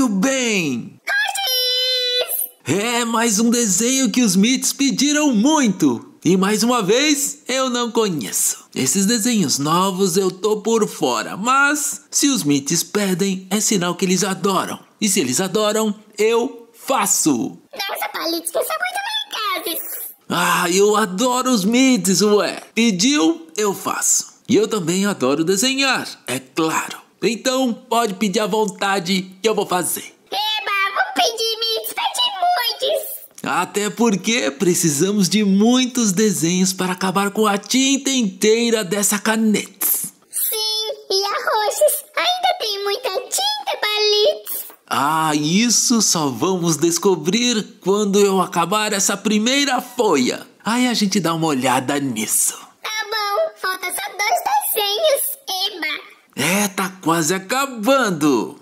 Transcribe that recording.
Muito bem! É mais um desenho que os mitos pediram muito! E mais uma vez, eu não conheço. Esses desenhos novos eu tô por fora, mas se os mitos pedem, é sinal que eles adoram. E se eles adoram, eu faço. Nossa, Palitos, são muito velozes. Ah, eu adoro os mitos, ué. Pediu, eu faço. E eu também adoro desenhar, é claro. Então pode pedir à vontade que eu vou fazer. Eba, vou pedir mitzvah de muitos. Até porque precisamos de muitos desenhos para acabar com a tinta inteira dessa caneta. Sim, e a Roxas ainda tem muita tinta, Balitz. Ah, isso só vamos descobrir quando eu acabar essa primeira folha. Aí a gente dá uma olhada nisso. quase acabando.